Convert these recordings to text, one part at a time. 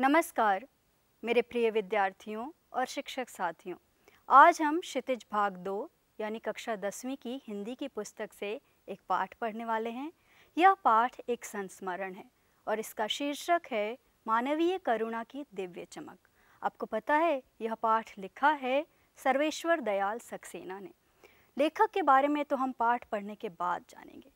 नमस्कार मेरे प्रिय विद्यार्थियों और शिक्षक साथियों आज हम क्षितिज भाग दो यानी कक्षा दसवीं की हिंदी की पुस्तक से एक पाठ पढ़ने वाले हैं यह पाठ एक संस्मरण है और इसका शीर्षक है मानवीय करुणा की दिव्य चमक आपको पता है यह पाठ लिखा है सर्वेश्वर दयाल सक्सेना ने लेखक के बारे में तो हम पाठ पढ़ने के बाद जानेंगे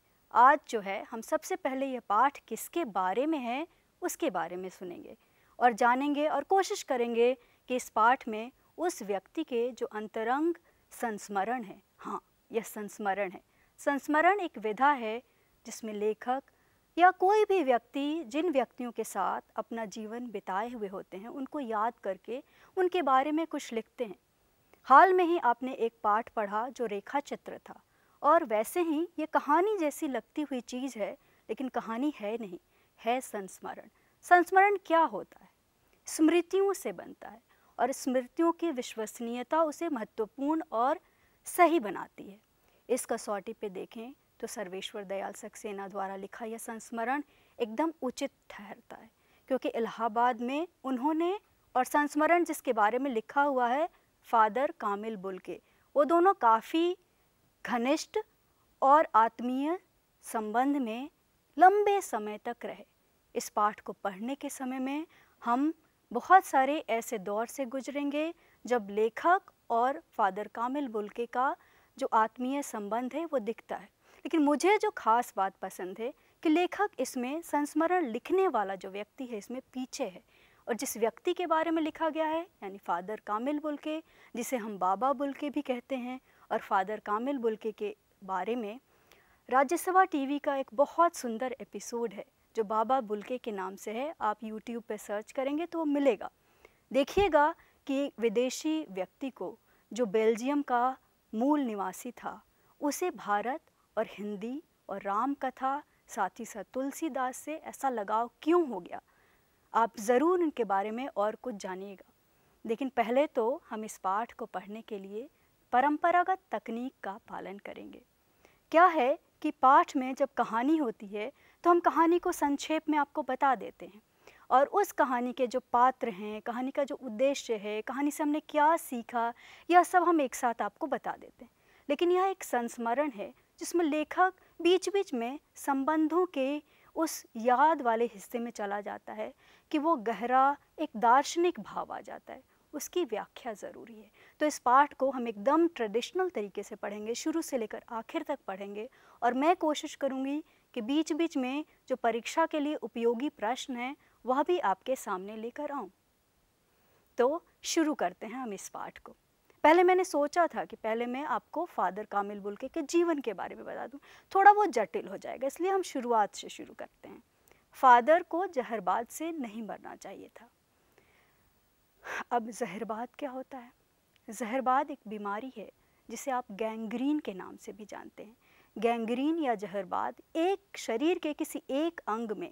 आज जो है हम सबसे पहले यह पाठ किसके बारे में है उसके बारे में सुनेंगे और जानेंगे और कोशिश करेंगे कि इस पाठ में उस व्यक्ति के जो अंतरंग संस्मरण है हाँ यह संस्मरण है संस्मरण एक विधा है जिसमें लेखक या कोई भी व्यक्ति जिन व्यक्तियों के साथ अपना जीवन बिताए हुए होते हैं उनको याद करके उनके बारे में कुछ लिखते हैं हाल में ही आपने एक पाठ पढ़ा जो रेखा चित्र था और वैसे ही ये कहानी जैसी लगती हुई चीज़ है लेकिन कहानी है नहीं है संस्मरण संस्मरण क्या होता है स्मृतियों से बनता है और स्मृतियों की विश्वसनीयता उसे महत्वपूर्ण और सही बनाती है इस कसौटी पे देखें तो सर्वेश्वर दयाल सक्सेना द्वारा लिखा यह संस्मरण एकदम उचित ठहरता है क्योंकि इलाहाबाद में उन्होंने और संस्मरण जिसके बारे में लिखा हुआ है फादर कामिल बुल के वो दोनों काफ़ी घनिष्ठ और आत्मीय संबंध में लंबे समय तक रहे इस पाठ को पढ़ने के समय में हम बहुत सारे ऐसे दौर से गुजरेंगे जब लेखक और फादर कामिल बुल्के का जो आत्मीय संबंध है वो दिखता है लेकिन मुझे जो खास बात पसंद है कि लेखक इसमें संस्मरण लिखने वाला जो व्यक्ति है इसमें पीछे है और जिस व्यक्ति के बारे में लिखा गया है यानी फादर कामिल बुल्के जिसे हम बाबा बुल्के भी कहते हैं और फादर कामिल बुल्के के बारे में राज्यसभा टीवी का एक बहुत सुंदर एपिसोड है जो बाबा बुलके के नाम से है आप यूट्यूब पर सर्च करेंगे तो वो मिलेगा देखिएगा कि विदेशी व्यक्ति को जो बेल्जियम का मूल निवासी था उसे भारत और हिंदी और राम कथा साथ ही साथ तुलसीदास से ऐसा लगाव क्यों हो गया आप ज़रूर इनके बारे में और कुछ जानिएगा लेकिन पहले तो हम इस पाठ को पढ़ने के लिए परंपरागत तकनीक का पालन करेंगे क्या है कि पाठ में जब कहानी होती है तो हम कहानी को संक्षेप में आपको बता देते हैं और उस कहानी के जो पात्र हैं कहानी का जो उद्देश्य है कहानी से हमने क्या सीखा यह सब हम एक साथ आपको बता देते हैं लेकिन यह एक संस्मरण है जिसमें लेखक बीच बीच में संबंधों के उस याद वाले हिस्से में चला जाता है कि वो गहरा एक दार्शनिक भाव आ जाता है उसकी व्याख्या ज़रूरी है तो इस पाठ को हम एकदम ट्रेडिशनल तरीके से पढ़ेंगे शुरू से लेकर आखिर तक पढ़ेंगे और मैं कोशिश करूँगी कि बीच बीच में जो परीक्षा के लिए उपयोगी प्रश्न हैं वह भी आपके सामने लेकर आऊं तो शुरू करते हैं हम इस पाठ को पहले मैंने सोचा था कि पहले मैं आपको फादर कामिल बुलके के जीवन के बारे में बता दूं थोड़ा बहुत जटिल हो जाएगा इसलिए हम शुरुआत से शुरू करते हैं फादर को जहरबाद से नहीं मरना चाहिए था अब जहरबाद क्या होता है जहरबाद एक बीमारी है जिसे आप गैंग्रीन के नाम से भी जानते हैं गैंग्रीन या जहरबाद एक शरीर के किसी एक अंग में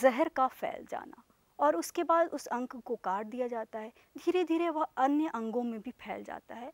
जहर का फैल जाना और उसके बाद उस अंग को काट दिया जाता है धीरे धीरे वह अन्य अंगों में भी फैल जाता है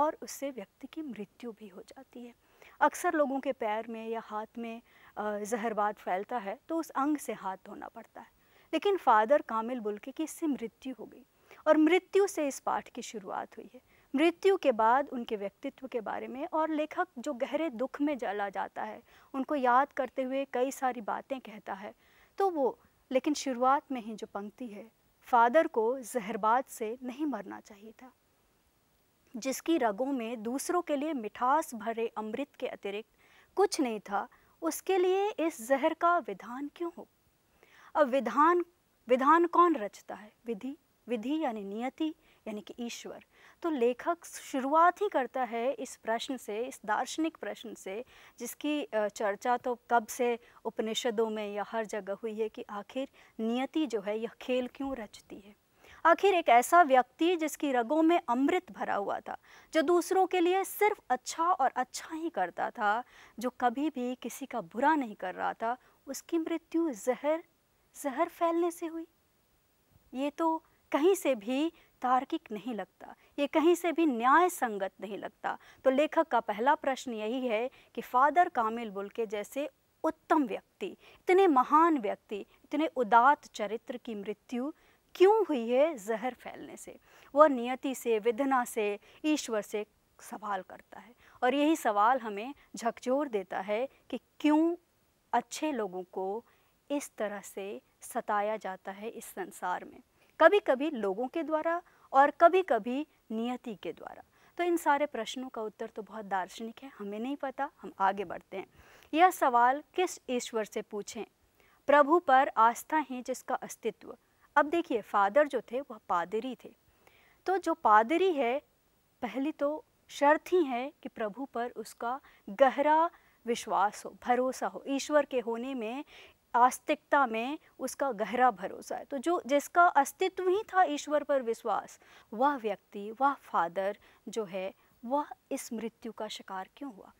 और उससे व्यक्ति की मृत्यु भी हो जाती है अक्सर लोगों के पैर में या हाथ में जहरबाद फैलता है तो उस अंग से हाथ धोना पड़ता है लेकिन फादर कामिल बुल्के की इससे मृत्यु हो गई और मृत्यु से इस पाठ की शुरुआत हुई है मृत्यु के बाद उनके व्यक्तित्व के बारे में और लेखक जो गहरे दुख में जला जाता है उनको याद करते हुए कई सारी बातें कहता है तो वो लेकिन शुरुआत में ही जो पंक्ति है फादर को जहरबाद से नहीं मरना चाहिए था जिसकी रगों में दूसरों के लिए मिठास भरे अमृत के अतिरिक्त कुछ नहीं था उसके लिए इस जहर का विधान क्यों हो अब विधान विधान कौन रचता है विधि विधि यानी नियति यानी कि ईश्वर तो लेखक शुरुआत ही करता है इस प्रश्न से इस दार्शनिक प्रश्न से जिसकी चर्चा तो कब से उपनिषदों में या हर जगह हुई है कि आखिर नियति जो है यह खेल क्यों रचती है आखिर एक ऐसा व्यक्ति जिसकी रगों में अमृत भरा हुआ था जो दूसरों के लिए सिर्फ अच्छा और अच्छा ही करता था जो कभी भी किसी का बुरा नहीं कर रहा था उसकी मृत्यु जहर जहर फैलने से हुई ये तो कहीं से भी तार्किक नहीं लगता ये कहीं से भी न्याय संगत नहीं लगता तो लेखक का पहला प्रश्न यही है कि फादर कामिल बुल के जैसे उत्तम व्यक्ति इतने महान व्यक्ति इतने उदात चरित्र की मृत्यु क्यों हुई है जहर फैलने से वह नियति से विधना से ईश्वर से सवाल करता है और यही सवाल हमें झकझोर देता है कि क्यों अच्छे लोगों को इस तरह से सताया जाता है इस संसार में कभी कभी लोगों के द्वारा और कभी कभी नियति के द्वारा तो इन सारे प्रश्नों का उत्तर तो बहुत दार्शनिक है हमें नहीं पता हम आगे बढ़ते हैं यह सवाल किस ईश्वर से पूछें प्रभु पर आस्था है जिसका अस्तित्व अब देखिए फादर जो थे वह पादरी थे तो जो पादरी है पहली तो शर्त ही है कि प्रभु पर उसका गहरा विश्वास हो भरोसा हो ईश्वर के होने में आस्तिकता में उसका गहरा भरोसा है तो जो जिसका अस्तित्व ही था ईश्वर पर विश्वास वह व्यक्ति वह फादर जो है वह इस मृत्यु का शिकार क्यों हुआ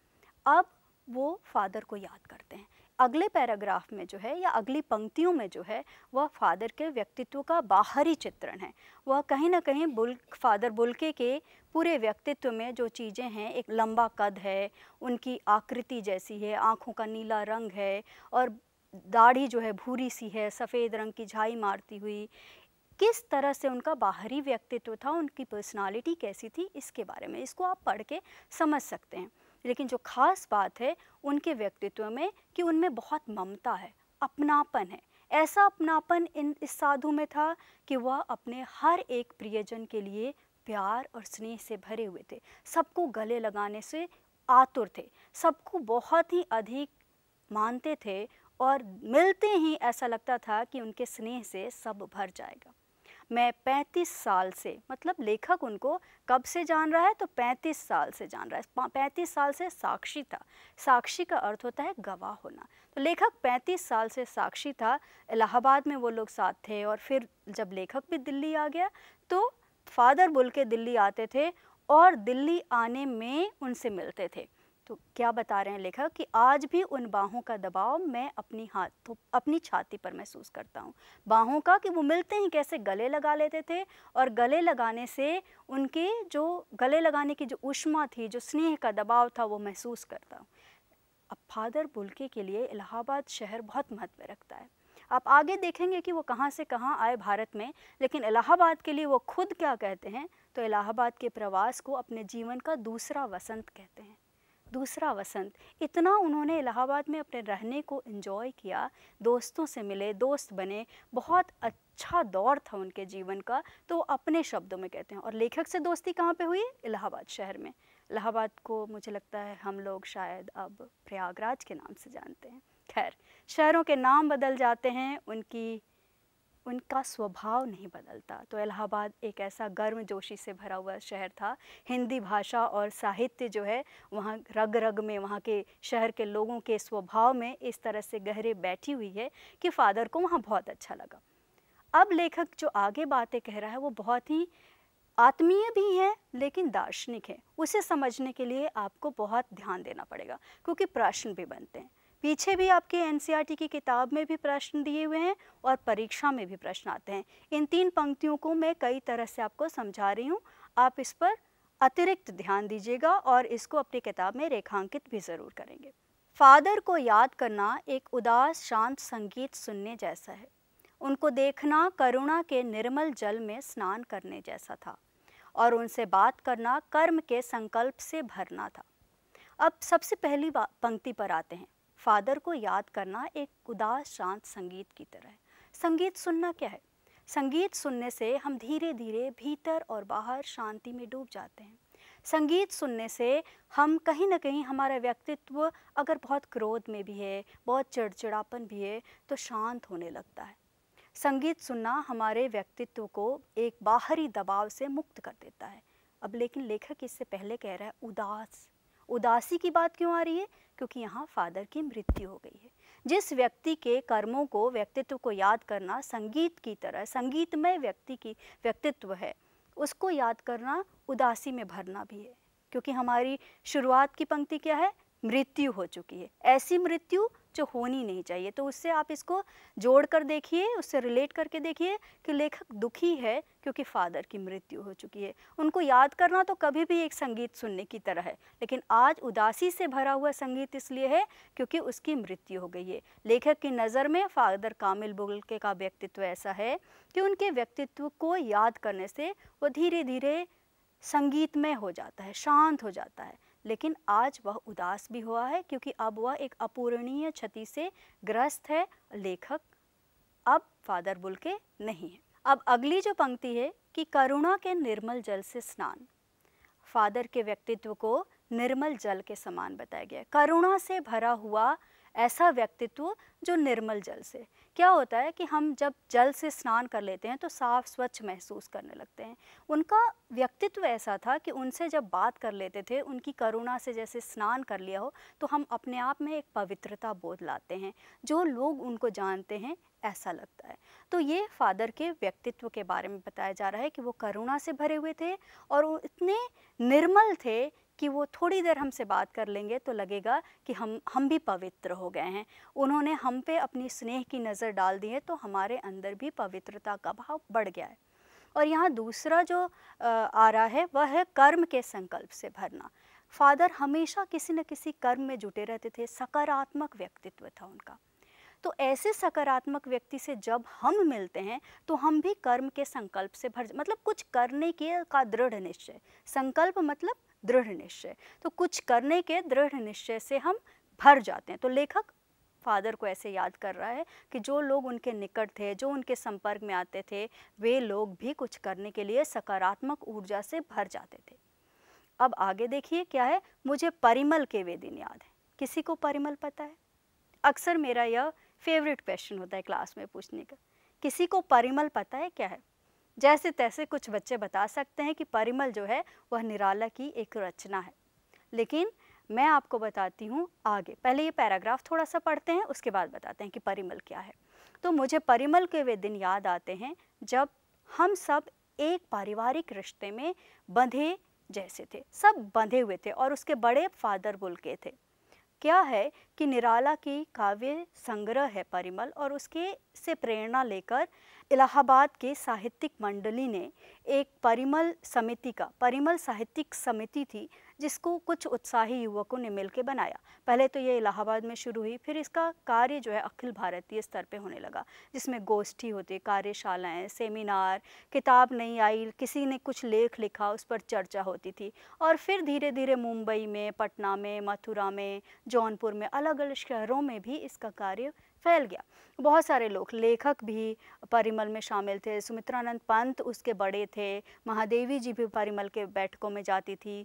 अब वो फादर को याद करते हैं अगले पैराग्राफ में जो है या अगली पंक्तियों में जो है वह फादर के व्यक्तित्व का बाहरी चित्रण है वह कहीं ना कहीं बुल फादर बुल्के के पूरे व्यक्तित्व में जो चीज़ें हैं एक लंबा कद है उनकी आकृति जैसी है आँखों का नीला रंग है और दाढ़ी जो है भूरी सी है सफ़ेद रंग की झाई मारती हुई किस तरह से उनका बाहरी व्यक्तित्व था उनकी पर्सनालिटी कैसी थी इसके बारे में इसको आप पढ़ के समझ सकते हैं लेकिन जो ख़ास बात है उनके व्यक्तित्व में कि उनमें बहुत ममता है अपनापन है ऐसा अपनापन इन इस साधु में था कि वह अपने हर एक प्रियजन के लिए प्यार और स्नेह से भरे हुए थे सबको गले लगाने से आतुर थे सबको बहुत ही अधिक मानते थे और मिलते ही ऐसा लगता था कि उनके स्नेह से सब भर जाएगा मैं 35 साल से मतलब लेखक उनको कब से जान रहा है तो 35 साल से जान रहा है 35 साल से साक्षी था साक्षी का अर्थ होता है गवाह होना तो लेखक 35 साल से साक्षी था इलाहाबाद में वो लोग साथ थे और फिर जब लेखक भी दिल्ली आ गया तो फादर बोल के दिल्ली आते थे और दिल्ली आने में उनसे मिलते थे तो क्या बता रहे हैं लेखक कि आज भी उन बाहों का दबाव मैं अपनी हाथों अपनी छाती पर महसूस करता हूँ बाहों का कि वो मिलते ही कैसे गले लगा लेते थे और गले लगाने से उनके जो गले लगाने की जो उष्मा थी जो स्नेह का दबाव था वो महसूस करता हूँ अब फादर बुल्के के लिए इलाहाबाद शहर बहुत महत्व रखता है आप आगे देखेंगे कि वो कहाँ से कहाँ आए भारत में लेकिन इलाहाबाद के लिए वो खुद क्या कहते हैं तो इलाहाबाद के प्रवास को अपने जीवन का दूसरा वसंत कहते हैं दूसरा वसंत इतना उन्होंने इलाहाबाद में अपने रहने को इन्जॉय किया दोस्तों से मिले दोस्त बने बहुत अच्छा दौर था उनके जीवन का तो अपने शब्दों में कहते हैं और लेखक से दोस्ती कहाँ पे हुई इलाहाबाद शहर में इलाहाबाद को मुझे लगता है हम लोग शायद अब प्रयागराज के नाम से जानते हैं खैर शहरों के नाम बदल जाते हैं उनकी उनका स्वभाव नहीं बदलता तो इलाहाबाद एक ऐसा गर्म जोशी से भरा हुआ शहर था हिंदी भाषा और साहित्य जो है वहाँ रग रग में वहाँ के शहर के लोगों के स्वभाव में इस तरह से गहरे बैठी हुई है कि फादर को वहाँ बहुत अच्छा लगा अब लेखक जो आगे बातें कह रहा है वो बहुत ही आत्मीय भी है लेकिन दार्शनिक है उसे समझने के लिए आपको बहुत ध्यान देना पड़ेगा क्योंकि प्रश्न भी बनते हैं पीछे भी आपके एन e की किताब में भी प्रश्न दिए हुए हैं और परीक्षा में भी प्रश्न आते हैं इन तीन पंक्तियों को मैं कई तरह से आपको समझा रही हूँ आप इस पर अतिरिक्त ध्यान दीजिएगा और इसको अपनी किताब में रेखांकित भी ज़रूर करेंगे फादर को याद करना एक उदास शांत संगीत सुनने जैसा है उनको देखना करुणा के निर्मल जल में स्नान करने जैसा था और उनसे बात करना कर्म के संकल्प से भरना था अब सबसे पहली पंक्ति पर आते हैं फादर को याद करना एक उदास शांत संगीत की तरह है संगीत सुनना क्या है संगीत सुनने से हम धीरे धीरे भीतर और बाहर शांति में डूब जाते हैं संगीत सुनने से हम कहीं ना कहीं हमारा व्यक्तित्व अगर बहुत क्रोध में भी है बहुत चिड़चिड़ापन भी है तो शांत होने लगता है संगीत सुनना हमारे व्यक्तित्व को एक बाहरी दबाव से मुक्त कर देता है अब लेकिन लेखक इससे पहले कह रहा है उदास उदासी की बात क्यों आ रही है क्योंकि यहाँ फादर की मृत्यु हो गई है जिस व्यक्ति के कर्मों को व्यक्तित्व को याद करना संगीत की तरह संगीतमय व्यक्ति की व्यक्तित्व है उसको याद करना उदासी में भरना भी है क्योंकि हमारी शुरुआत की पंक्ति क्या है मृत्यु हो चुकी है ऐसी मृत्यु जो होनी नहीं चाहिए तो उससे आप इसको जोड़ कर देखिए उससे रिलेट करके देखिए कि लेखक दुखी है क्योंकि फादर की मृत्यु हो चुकी है उनको याद करना तो कभी भी एक संगीत सुनने की तरह है लेकिन आज उदासी से भरा हुआ संगीत इसलिए है क्योंकि उसकी मृत्यु हो गई है लेखक की नज़र में फादर कामिल बुगलके का व्यक्तित्व ऐसा है कि उनके व्यक्तित्व को याद करने से वो धीरे धीरे संगीतमय हो जाता है शांत हो जाता है लेकिन आज वह उदास भी हुआ है क्योंकि अब वह एक अपूर्णीय क्षति से ग्रस्त है लेखक अब फादर बुल के नहीं है अब अगली जो पंक्ति है कि करुणा के निर्मल जल से स्नान फादर के व्यक्तित्व को निर्मल जल के समान बताया गया करुणा से भरा हुआ ऐसा व्यक्तित्व जो निर्मल जल से क्या होता है कि हम जब जल से स्नान कर लेते हैं तो साफ स्वच्छ महसूस करने लगते हैं उनका व्यक्तित्व ऐसा था कि उनसे जब बात कर लेते थे उनकी करुणा से जैसे स्नान कर लिया हो तो हम अपने आप में एक पवित्रता बोध लाते हैं जो लोग उनको जानते हैं ऐसा लगता है तो ये फादर के व्यक्तित्व के बारे में बताया जा रहा है कि वो करुणा से भरे हुए थे और वो इतने निर्मल थे कि वो थोड़ी देर हमसे बात कर लेंगे तो लगेगा कि हम हम भी पवित्र हो गए हैं उन्होंने हम पे अपनी स्नेह की नज़र डाल दी है तो हमारे अंदर भी पवित्रता का भाव बढ़ गया है और यहाँ दूसरा जो आ रहा है वह है कर्म के संकल्प से भरना फादर हमेशा किसी न किसी कर्म में जुटे रहते थे सकारात्मक व्यक्तित्व था उनका तो ऐसे सकारात्मक व्यक्ति से जब हम मिलते हैं तो हम भी कर्म के संकल्प से भर मतलब कुछ करने के का दृढ़ निश्चय संकल्प मतलब दृढ़ निश्चय तो कुछ करने के दृढ़ निश्चय से हम भर जाते हैं तो लेखक फादर को ऐसे याद कर रहा है कि जो लोग उनके निकट थे जो उनके संपर्क में आते थे वे लोग भी कुछ करने के लिए सकारात्मक ऊर्जा से भर जाते थे अब आगे देखिए क्या है मुझे परिमल के वे दिन याद है किसी को परिमल पता है अक्सर मेरा यह फेवरेट क्वेश्चन होता है क्लास में पूछने का किसी को परिमल पता है क्या है जैसे तैसे कुछ बच्चे बता सकते हैं कि परिमल जो है वह निराला की एक रचना है लेकिन मैं आपको बताती हूँ आगे पहले ये पैराग्राफ थोड़ा सा पढ़ते हैं उसके बाद बताते हैं कि परिमल क्या है तो मुझे परिमल के वे दिन याद आते हैं जब हम सब एक पारिवारिक रिश्ते में बंधे जैसे थे सब बंधे हुए थे और उसके बड़े फादर बुल के थे क्या है कि निराला की काव्य संग्रह है परिमल और उसके से प्रेरणा लेकर इलाहाबाद के साहित्यिक मंडली ने एक परिमल समिति का परिमल साहित्यिक समिति थी जिसको कुछ उत्साही युवकों ने मिलकर बनाया पहले तो ये इलाहाबाद में शुरू हुई फिर इसका कार्य जो है अखिल भारतीय स्तर पे होने लगा जिसमें गोष्ठी होती कार्यशालाएं सेमिनार किताब नहीं आई किसी ने कुछ लेख लिखा उस पर चर्चा होती थी और फिर धीरे धीरे मुंबई में पटना में मथुरा में जौनपुर में अलग अलग शहरों में भी इसका कार्य फैल गया बहुत सारे लोग लेखक भी परिमल में शामिल थे सुमित्रानंद पंत उसके बड़े थे महादेवी जी भी परिमल के बैठकों में जाती थी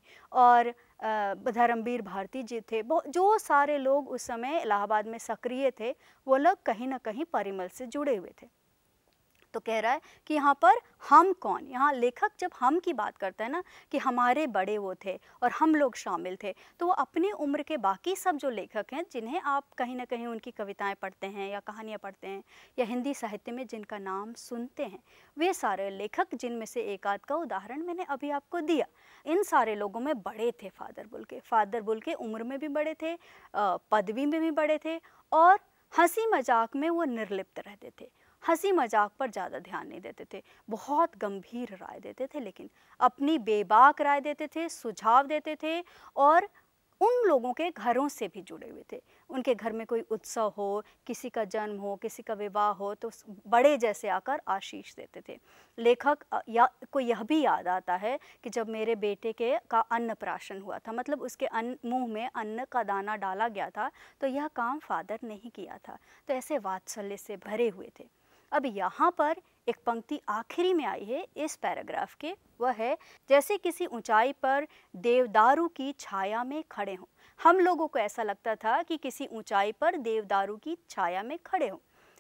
और धर्मवीर भारती जी थे जो सारे लोग उस समय इलाहाबाद में सक्रिय थे वो लोग कहीं ना कहीं परिमल से जुड़े हुए थे तो कह रहा है कि यहाँ पर हम कौन यहाँ लेखक जब हम की बात करता है ना कि हमारे बड़े वो थे और हम लोग शामिल थे तो वो अपनी उम्र के बाकी सब जो लेखक हैं जिन्हें आप कहीं ना कहीं उनकी कविताएं पढ़ते हैं या कहानियाँ पढ़ते हैं या हिंदी साहित्य में जिनका नाम सुनते हैं वे सारे लेखक जिनमें से एक आध का उदाहरण मैंने अभी आपको दिया इन सारे लोगों में बड़े थे फादर बुल के फादर बुल के उम्र में भी बड़े थे पदवी में भी बड़े थे और हंसी मजाक में वो निर्लिप्त रहते थे हंसी मजाक पर ज़्यादा ध्यान नहीं देते थे बहुत गंभीर राय देते थे लेकिन अपनी बेबाक राय देते थे सुझाव देते थे और उन लोगों के घरों से भी जुड़े हुए थे उनके घर में कोई उत्सव हो किसी का जन्म हो किसी का विवाह हो तो बड़े जैसे आकर आशीष देते थे लेखक या को यह भी याद आता है कि जब मेरे बेटे के का अन्न प्राशन हुआ था मतलब उसके अन्न मुँह में अन्न का दाना डाला गया था तो यह काम फादर नहीं किया था तो ऐसे वात्सल्य से भरे हुए थे अब यहाँ पर एक पंक्ति आखिरी में आई है इस पैराग्राफ के वह है जैसे किसी ऊंचाई पर देवदारू की छाया में खड़े हों हम लोगों को ऐसा लगता था कि किसी ऊंचाई पर देवदारू की छाया में खड़े हों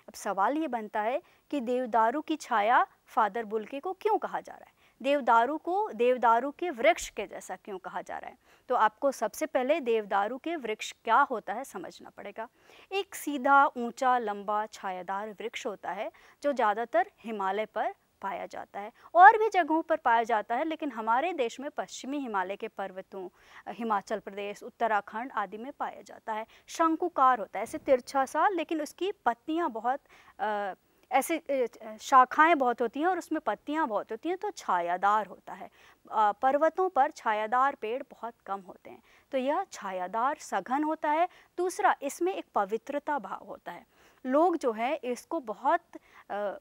अब सवाल ये बनता है कि देवदारू की छाया फादर बुल्के को क्यों कहा जा रहा है देवदारू को देवदारू के वृक्ष के जैसा क्यों कहा जा रहा है तो आपको सबसे पहले देवदारू के वृक्ष क्या होता है समझना पड़ेगा एक सीधा ऊंचा लंबा छायादार वृक्ष होता है जो ज़्यादातर हिमालय पर पाया जाता है और भी जगहों पर पाया जाता है लेकिन हमारे देश में पश्चिमी हिमालय के पर्वतों हिमाचल प्रदेश उत्तराखंड आदि में पाया जाता है शंकुकार होता है ऐसे तिरछा सा लेकिन उसकी पत्तियां बहुत आ, ऐसे शाखाएं बहुत होती हैं और उसमें पत्तियां बहुत होती हैं तो छायादार होता है पर्वतों पर छायादार पेड़ बहुत कम होते हैं तो यह छायादार सघन होता है दूसरा इसमें एक पवित्रता भाव होता है लोग जो है इसको बहुत आ,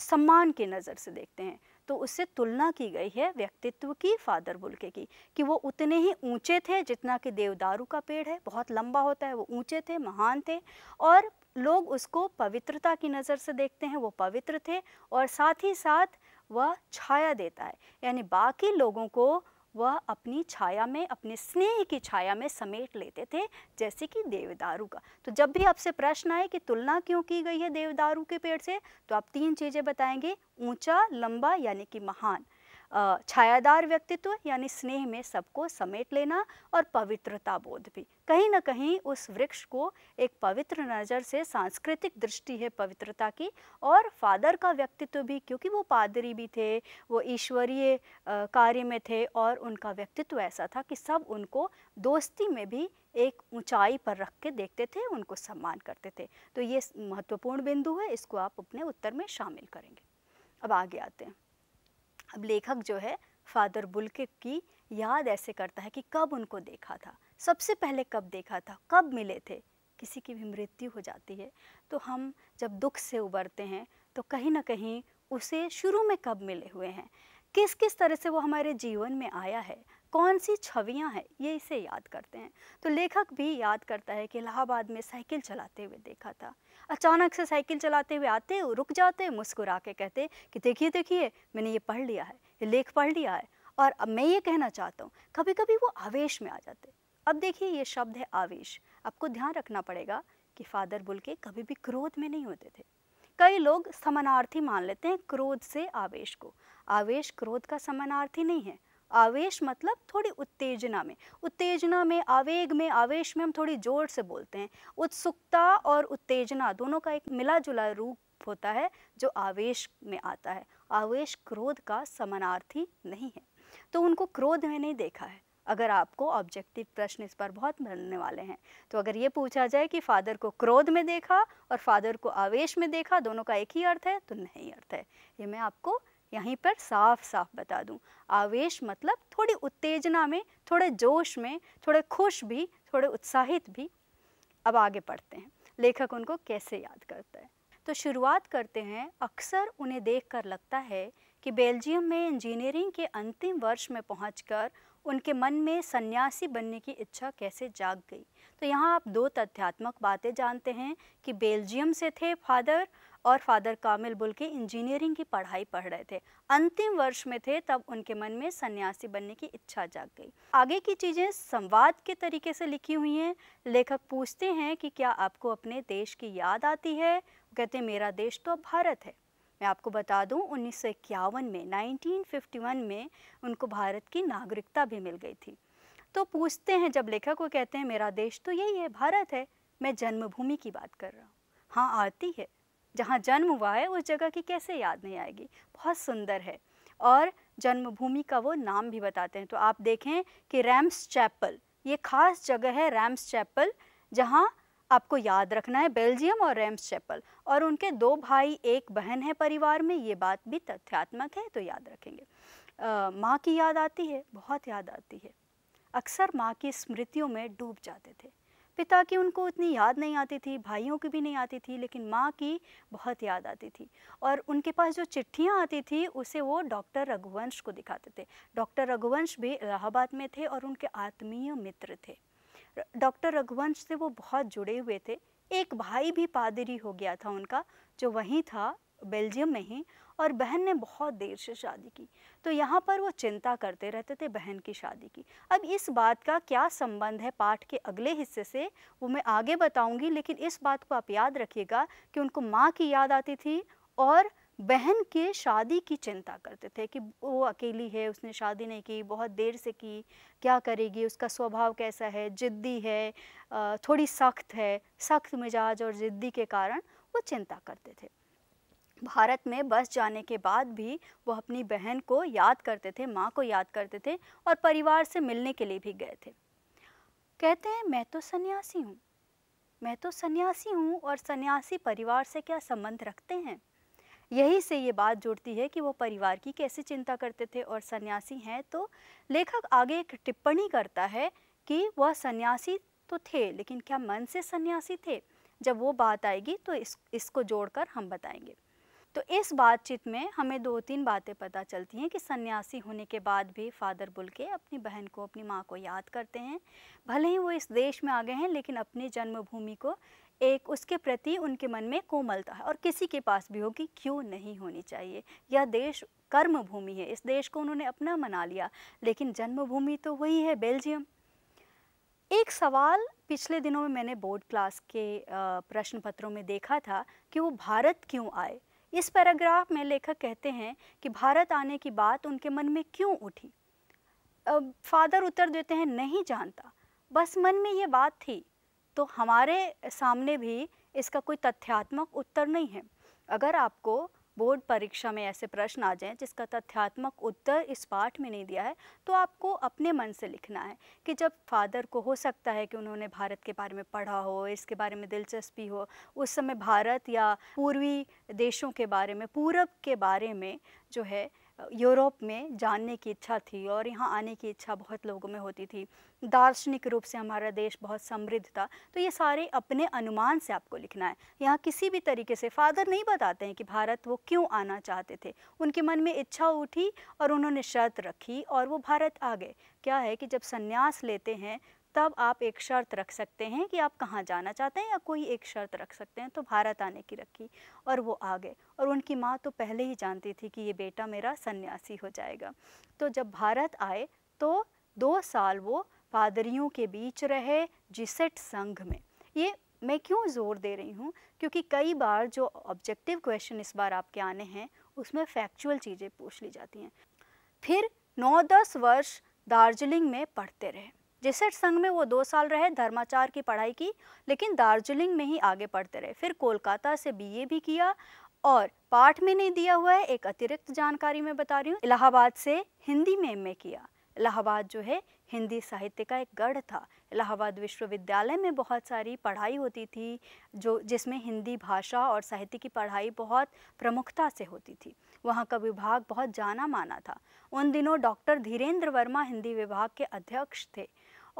सम्मान की नज़र से देखते हैं तो उससे तुलना की गई है व्यक्तित्व की फादर बुल्के की कि वो उतने ही ऊंचे थे जितना कि देवदारू का पेड़ है बहुत लंबा होता है वो ऊंचे थे महान थे और लोग उसको पवित्रता की नज़र से देखते हैं वो पवित्र थे और साथ ही साथ वह छाया देता है यानी बाकी लोगों को वह अपनी छाया में अपने स्नेह की छाया में समेट लेते थे जैसे कि देवदारू का तो जब भी आपसे प्रश्न आए कि तुलना क्यों की गई है देवदारू के पेड़ से तो आप तीन चीज़ें बताएंगे ऊंचा लंबा यानी कि महान छायादार व्यक्तित्व यानी स्नेह में सबको समेट लेना और पवित्रता बोध भी कहीं ना कहीं उस वृक्ष को एक पवित्र नज़र से सांस्कृतिक दृष्टि है पवित्रता की और फादर का व्यक्तित्व भी क्योंकि वो पादरी भी थे वो ईश्वरीय कार्य में थे और उनका व्यक्तित्व ऐसा था कि सब उनको दोस्ती में भी एक ऊंचाई पर रख के देखते थे उनको सम्मान करते थे तो ये महत्वपूर्ण बिंदु है इसको आप अपने उत्तर में शामिल करेंगे अब आगे आते हैं अब लेखक जो है फादर बुल्के की याद ऐसे करता है कि कब उनको देखा था सबसे पहले कब देखा था कब मिले थे किसी की भी मृत्यु हो जाती है तो हम जब दुख से उबरते हैं तो कहीं ना कहीं उसे शुरू में कब मिले हुए हैं किस किस तरह से वो हमारे जीवन में आया है कौन सी छवियां हैं ये इसे याद करते हैं तो लेखक भी याद करता है कि इलाहाबाद में साइकिल चलाते हुए देखा था अचानक से साइकिल चलाते हुए आते रुक जाते मुस्कुरा के कहते कि देखिए देखिए मैंने ये पढ़ लिया है ये लेख पढ़ लिया है और अब मैं ये कहना चाहता हूँ कभी कभी वो आवेश में आ जाते अब देखिए ये शब्द है आवेश आपको ध्यान रखना पड़ेगा कि फादर बुल के कभी भी क्रोध में नहीं होते थे कई लोग समानार्थी मान लेते हैं क्रोध से आवेश को आवेश क्रोध का समानार्थी नहीं है आवेश मतलब थोड़ी उत्तेजना में उत्तेजना में आवेग में आवेश में हम थोड़ी जोर से बोलते हैं उत्सुकता और उत्तेजना दोनों का एक मिला जुला रूप होता है जो आवेश में आता है आवेश क्रोध का समानार्थी नहीं है तो उनको क्रोध में नहीं देखा है अगर आपको ऑब्जेक्टिव प्रश्न इस पर बहुत मिलने वाले हैं तो अगर ये पूछा जाए कि फादर को क्रोध में देखा और फादर को आवेश में देखा दोनों का एक ही अर्थ है तो नहीं अर्थ है ये मैं आपको यहीं पर साफ साफ बता दूं आवेश मतलब थोड़ी उत्तेजना में थोड़े जोश में थोड़े खुश भी थोड़े उत्साहित भी अब आगे पढ़ते हैं लेखक उनको कैसे याद करता है तो शुरुआत करते हैं अक्सर उन्हें देखकर लगता है कि बेल्जियम में इंजीनियरिंग के अंतिम वर्ष में कर उनके मन में सन्यासी बनने की इच्छा कैसे जाग गई तो यहाँ आप दो तथ्यात्मक बातें जानते हैं कि बेल्जियम से थे फादर और फादर कामिल बुल की इंजीनियरिंग की पढ़ाई पढ़ रहे थे अंतिम वर्ष में थे तब उनके मन में सन्यासी बनने की इच्छा जाग गई आगे की चीज़ें संवाद के तरीके से लिखी हुई हैं लेखक पूछते हैं कि क्या आपको अपने देश की याद आती है कहते मेरा देश तो अब भारत है मैं आपको बता दूं उन्नीस में 1951 में उनको भारत की नागरिकता भी मिल गई थी तो पूछते हैं जब लेखक को कहते हैं मेरा देश तो यही है भारत है मैं जन्मभूमि की बात कर रहा हूँ हाँ आती है जहाँ जन्म हुआ है उस जगह की कैसे याद नहीं आएगी बहुत सुंदर है और जन्मभूमि का वो नाम भी बताते हैं तो आप देखें कि रैम्स चैपल ये खास जगह है रैम्स चैपल जहाँ आपको याद रखना है बेल्जियम और रैम्स चैपल और उनके दो भाई एक बहन है परिवार में ये बात भी तथ्यात्मक है तो याद रखेंगे माँ की याद आती है बहुत याद आती है अक्सर माँ की स्मृतियों में डूब जाते थे पिता की उनको उतनी याद नहीं आती थी भाइयों की भी नहीं आती थी लेकिन माँ की बहुत याद आती थी और उनके पास जो चिट्ठियाँ आती थी उसे वो डॉक्टर रघुवंश को दिखाते थे डॉक्टर रघुवंश भी इलाहाबाद में थे और उनके आत्मीय मित्र थे डॉक्टर रघुवंश से वो बहुत जुड़े हुए थे एक भाई भी पादरी हो गया था उनका जो वहीं था बेल्जियम में ही और बहन ने बहुत देर से शादी की तो यहाँ पर वो चिंता करते रहते थे बहन की शादी की अब इस बात का क्या संबंध है पाठ के अगले हिस्से से वो मैं आगे बताऊँगी लेकिन इस बात को आप याद रखिएगा कि उनको माँ की याद आती थी और बहन के शादी की चिंता करते थे कि वो अकेली है उसने शादी नहीं की बहुत देर से की क्या करेगी उसका स्वभाव कैसा है ज़िद्दी है थोड़ी सख्त है सख्त मिजाज और ज़िद्दी के कारण वो चिंता करते थे भारत में बस जाने के बाद भी वह अपनी बहन को याद करते थे माँ को याद करते थे और परिवार से मिलने के लिए भी गए थे कहते हैं मैं तो सन्यासी हूँ मैं तो सन्यासी हूँ और सन्यासी परिवार से क्या संबंध रखते हैं यही से ये बात जुड़ती है कि वो परिवार की कैसे चिंता करते थे और सन्यासी हैं तो लेखक आगे एक टिप्पणी करता है कि वह सन्यासी तो थे लेकिन क्या मन से सन्यासी थे जब वो बात आएगी तो इस इसको जोड़कर हम बताएंगे तो इस बातचीत में हमें दो तीन बातें पता चलती हैं कि सन्यासी होने के बाद भी फादर बुल के अपनी बहन को अपनी माँ को याद करते हैं भले ही वो इस देश में आ गए हैं लेकिन अपनी जन्मभूमि को एक उसके प्रति उनके मन में कोमलता है और किसी के पास भी होगी क्यों नहीं होनी चाहिए यह देश कर्म भूमि है इस देश को उन्होंने अपना मना लिया लेकिन जन्मभूमि तो वही है बेल्जियम एक सवाल पिछले दिनों में मैंने बोर्ड क्लास के प्रश्न पत्रों में देखा था कि वो भारत क्यों आए इस पैराग्राफ में लेखक कहते हैं कि भारत आने की बात उनके मन में क्यों उठी फादर उत्तर देते हैं नहीं जानता बस मन में ये बात थी तो हमारे सामने भी इसका कोई तथ्यात्मक उत्तर नहीं है अगर आपको बोर्ड परीक्षा में ऐसे प्रश्न आ जाएं जिसका तथ्यात्मक उत्तर इस पाठ में नहीं दिया है तो आपको अपने मन से लिखना है कि जब फादर को हो सकता है कि उन्होंने भारत के बारे में पढ़ा हो इसके बारे में दिलचस्पी हो उस समय भारत या पूर्वी देशों के बारे में पूरब के बारे में जो है यूरोप में जानने की इच्छा थी और यहाँ आने की इच्छा बहुत लोगों में होती थी दार्शनिक रूप से हमारा देश बहुत समृद्ध था तो ये सारे अपने अनुमान से आपको लिखना है यहाँ किसी भी तरीके से फादर नहीं बताते हैं कि भारत वो क्यों आना चाहते थे उनके मन में इच्छा उठी और उन्होंने शर्त रखी और वो भारत आ गए क्या है कि जब संन्यास लेते हैं तब आप एक शर्त रख सकते हैं कि आप कहाँ जाना चाहते हैं या कोई एक शर्त रख सकते हैं तो भारत आने की रखी और वो आ गए और उनकी माँ तो पहले ही जानती थी कि ये बेटा मेरा सन्यासी हो जाएगा तो जब भारत आए तो दो साल वो पादरियों के बीच रहे जिसेट संघ में ये मैं क्यों ज़ोर दे रही हूँ क्योंकि कई बार जो ऑब्जेक्टिव क्वेश्चन इस बार आपके आने हैं उसमें फैक्चुअल चीज़ें पूछ ली जाती हैं फिर नौ दस वर्ष दार्जिलिंग में पढ़ते रहे जेसेट संघ में वो दो साल रहे धर्माचार की पढ़ाई की लेकिन दार्जिलिंग में ही आगे पढ़ते रहे फिर कोलकाता से बीए भी किया और पाठ में नहीं दिया हुआ है एक अतिरिक्त जानकारी मैं बता रही हूँ इलाहाबाद से हिंदी में एम किया इलाहाबाद जो है हिंदी साहित्य का एक गढ़ था इलाहाबाद विश्वविद्यालय में बहुत सारी पढ़ाई होती थी जो जिसमें हिंदी भाषा और साहित्य की पढ़ाई बहुत प्रमुखता से होती थी वहाँ का विभाग बहुत जाना माना था उन दिनों डॉक्टर धीरेन्द्र वर्मा हिंदी विभाग के अध्यक्ष थे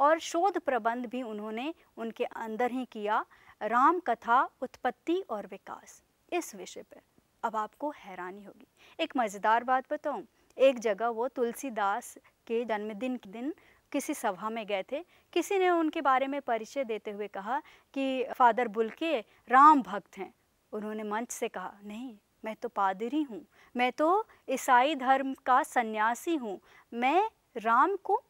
और शोध प्रबंध भी उन्होंने उनके अंदर ही किया राम कथा उत्पत्ति और विकास इस विषय पर अब आपको हैरानी होगी एक मज़ेदार बात बताऊं एक जगह वो तुलसीदास के जन्मदिन के दिन किसी सभा में गए थे किसी ने उनके बारे में परिचय देते हुए कहा कि फादर बुलके राम भक्त हैं उन्होंने मंच से कहा नहीं मैं तो पादरी हूँ मैं तो ईसाई धर्म का सन्यासी हूँ मैं राम को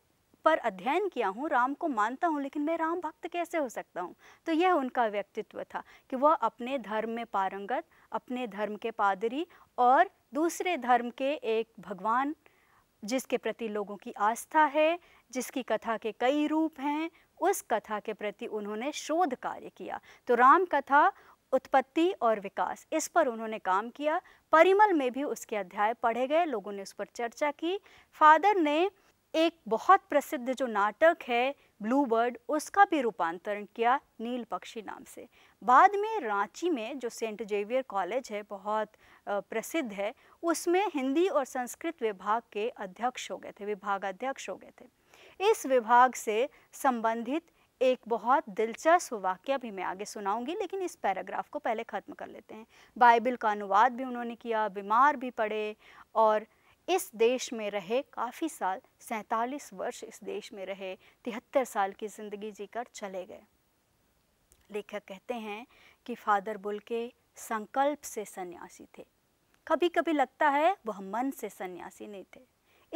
पर अध्ययन किया हूँ राम को मानता हूँ लेकिन मैं राम भक्त कैसे हो सकता हूँ तो यह उनका व्यक्तित्व था कि वह अपने धर्म में पारंगत अपने धर्म के पादरी और दूसरे धर्म के एक भगवान जिसके प्रति लोगों की आस्था है जिसकी कथा के कई रूप हैं उस कथा के प्रति उन्होंने शोध कार्य किया तो राम कथा उत्पत्ति और विकास इस पर उन्होंने काम किया परिमल में भी उसके अध्याय पढ़े गए लोगों ने उस पर चर्चा की फादर ने एक बहुत प्रसिद्ध जो नाटक है ब्लू बर्ड उसका भी रूपांतरण किया नील पक्षी नाम से बाद में रांची में जो सेंट जेवियर कॉलेज है बहुत प्रसिद्ध है उसमें हिंदी और संस्कृत विभाग के अध्यक्ष हो गए थे विभागाध्यक्ष हो गए थे इस विभाग से संबंधित एक बहुत दिलचस्प वाक्य भी मैं आगे सुनाऊंगी लेकिन इस पैराग्राफ को पहले ख़त्म कर लेते हैं बाइबल का अनुवाद भी उन्होंने किया बीमार भी पड़े और इस देश में रहे काफ़ी साल सैंतालीस वर्ष इस देश में रहे तिहत्तर साल की ज़िंदगी जीकर चले गए लेखक कहते हैं कि फादर बुल के संकल्प से सन्यासी थे कभी कभी लगता है वह मन से सन्यासी नहीं थे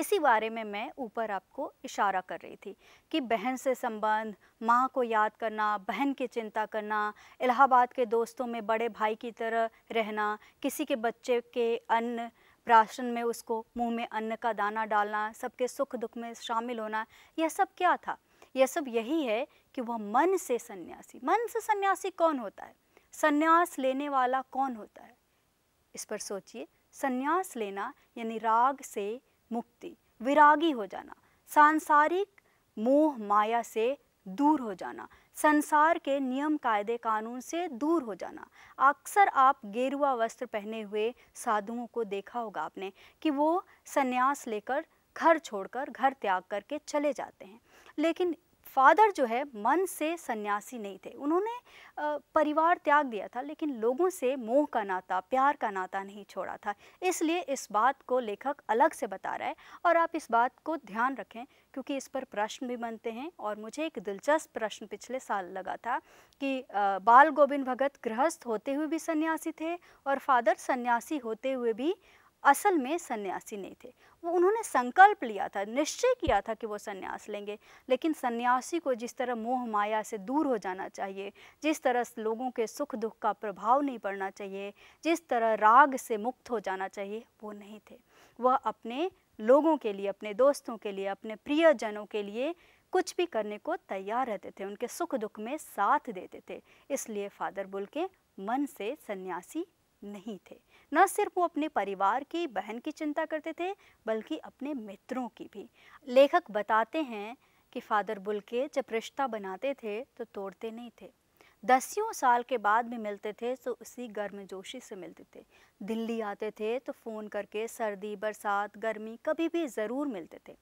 इसी बारे में मैं ऊपर आपको इशारा कर रही थी कि बहन से संबंध माँ को याद करना बहन की चिंता करना इलाहाबाद के दोस्तों में बड़े भाई की तरह रहना किसी के बच्चे के अन्न प्राशन में उसको मुंह में अन्न का दाना डालना सबके सुख दुख में शामिल होना यह सब क्या था यह सब यही है कि वह मन से सन्यासी मन से सन्यासी कौन होता है सन्यास लेने वाला कौन होता है इस पर सोचिए सन्यास लेना यानी राग से मुक्ति विरागी हो जाना सांसारिक मोह माया से दूर हो जाना संसार के नियम कायदे कानून से दूर हो जाना अक्सर आप गेरुआ वस्त्र पहने हुए साधुओं को देखा होगा आपने कि वो संन्यास लेकर घर छोड़कर घर त्याग करके चले जाते हैं लेकिन फादर जो है मन से सन्यासी नहीं थे उन्होंने परिवार त्याग दिया था लेकिन लोगों से मोह का नाता प्यार का नाता नहीं छोड़ा था इसलिए इस बात को लेखक अलग से बता रहा है और आप इस बात को ध्यान रखें क्योंकि इस पर प्रश्न भी बनते हैं और मुझे एक दिलचस्प प्रश्न पिछले साल लगा था कि बाल गोविंद भगत गृहस्थ होते हुए भी सन्यासी थे और फादर सन्यासी होते हुए भी असल में सन्यासी नहीं थे वो उन्होंने संकल्प लिया था निश्चय किया था कि वो सन्यास लेंगे लेकिन सन्यासी को जिस तरह मोह माया से दूर हो जाना चाहिए जिस तरह लोगों के सुख दुख का प्रभाव नहीं पड़ना चाहिए जिस तरह राग से मुक्त हो जाना चाहिए वो नहीं थे वह अपने लोगों के लिए अपने दोस्तों के लिए अपने प्रियजनों के लिए कुछ भी करने को तैयार रहते थे उनके सुख दुख में साथ देते थे इसलिए फादर बुल के मन से सन्यासी नहीं थे न सिर्फ वो अपने परिवार की बहन की चिंता करते थे बल्कि अपने मित्रों की भी लेखक बताते हैं कि फादर के जब रिश्ता बनाते थे तो तोड़ते नहीं थे दसियों साल के बाद भी मिलते थे तो उसी गर्मजोशी से मिलते थे दिल्ली आते थे तो फ़ोन करके सर्दी बरसात गर्मी कभी भी ज़रूर मिलते थे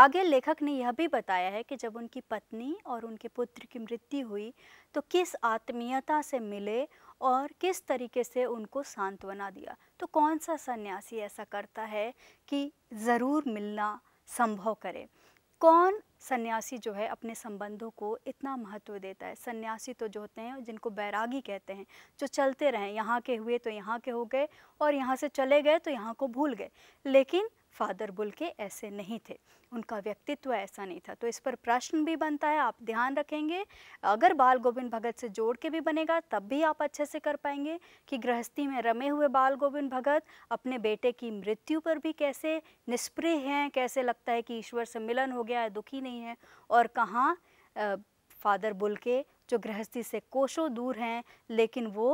आगे लेखक ने यह भी बताया है कि जब उनकी पत्नी और उनके पुत्र की मृत्यु हुई तो किस आत्मीयता से मिले और किस तरीके से उनको सांत्वना दिया तो कौन सा सन्यासी ऐसा करता है कि ज़रूर मिलना संभव करे कौन सन्यासी जो है अपने संबंधों को इतना महत्व देता है सन्यासी तो जो होते हैं जिनको बैरागी कहते हैं जो चलते रहें यहाँ के हुए तो यहाँ के हो गए और यहाँ से चले गए तो यहाँ को भूल गए लेकिन फादर बुल के ऐसे नहीं थे उनका व्यक्तित्व ऐसा नहीं था तो इस पर प्रश्न भी बनता है आप ध्यान रखेंगे अगर बाल गोविंद भगत से जोड़ के भी बनेगा तब भी आप अच्छे से कर पाएंगे कि गृहस्थी में रमे हुए बाल गोविंद भगत अपने बेटे की मृत्यु पर भी कैसे निष्प्रिय हैं कैसे लगता है कि ईश्वर से मिलन हो गया है दुखी नहीं है और कहाँ फादर बुल के जो गृहस्थी से कोशों दूर हैं लेकिन वो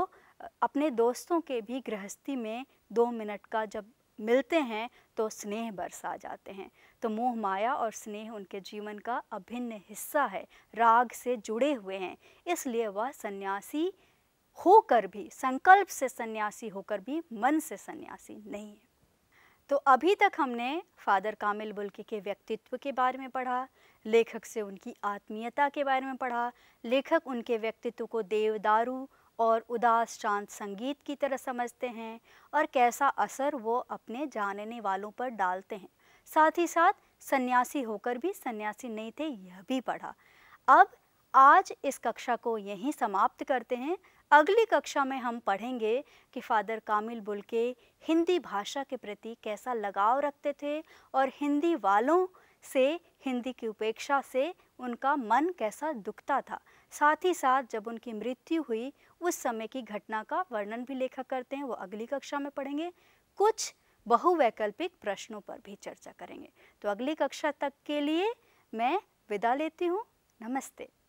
अपने दोस्तों के भी गृहस्थी में दो मिनट का जब मिलते हैं तो स्नेह बरसा जाते हैं तो मोह माया और स्नेह उनके जीवन का अभिन्न हिस्सा है राग से जुड़े हुए हैं इसलिए वह सन्यासी होकर भी संकल्प से सन्यासी होकर भी मन से सन्यासी नहीं है तो अभी तक हमने फादर कामिल बुल्के के व्यक्तित्व के बारे में पढ़ा लेखक से उनकी आत्मीयता के बारे में पढ़ा लेखक उनके व्यक्तित्व को देवदारू और उदास शांत संगीत की तरह समझते हैं और कैसा असर वो अपने जानने वालों पर डालते हैं साथ ही साथ सन्यासी होकर भी सन्यासी नहीं थे यह भी पढ़ा अब आज इस कक्षा को यहीं समाप्त करते हैं अगली कक्षा में हम पढ़ेंगे कि फादर कामिल बुलके हिंदी भाषा के प्रति कैसा लगाव रखते थे और हिंदी वालों से हिंदी की उपेक्षा से उनका मन कैसा दुखता था साथ ही साथ जब उनकी मृत्यु हुई उस समय की घटना का वर्णन भी लेखक करते हैं वो अगली कक्षा में पढ़ेंगे कुछ बहुवैकल्पिक प्रश्नों पर भी चर्चा करेंगे तो अगली कक्षा तक के लिए मैं विदा लेती हूँ नमस्ते